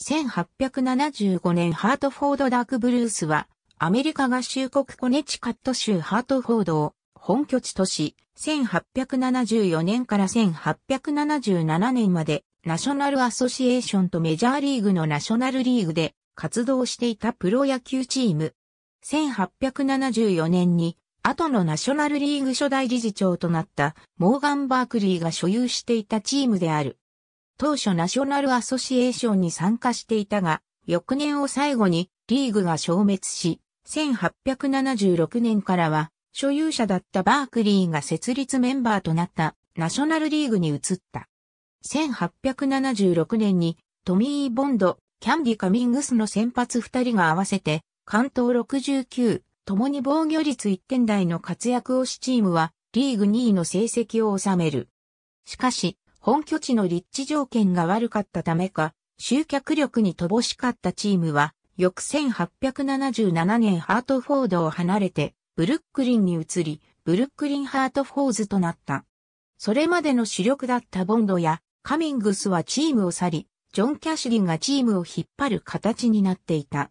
1875年ハートフォードダークブルースは、アメリカ合衆国コネチカット州ハートフォードを本拠地とし、1874年から1877年までナショナルアソシエーションとメジャーリーグのナショナルリーグで活動していたプロ野球チーム。1874年に後のナショナルリーグ初代理事長となったモーガン・バークリーが所有していたチームである。当初ナショナルアソシエーションに参加していたが、翌年を最後にリーグが消滅し、1876年からは所有者だったバークリーが設立メンバーとなったナショナルリーグに移った。1876年にトミー・ボンド、キャンディ・カミングスの先発2人が合わせて関東69、共に防御率1点台の活躍をしチームはリーグ2位の成績を収める。しかし、本拠地の立地条件が悪かったためか、集客力に乏しかったチームは、翌1877年ハートフォードを離れて、ブルックリンに移り、ブルックリンハートフォーズとなった。それまでの主力だったボンドや、カミングスはチームを去り、ジョン・キャシリンがチームを引っ張る形になっていた。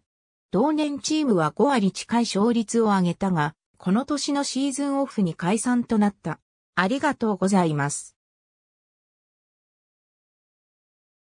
同年チームは5割近い勝率を上げたが、この年のシーズンオフに解散となった。ありがとうございます。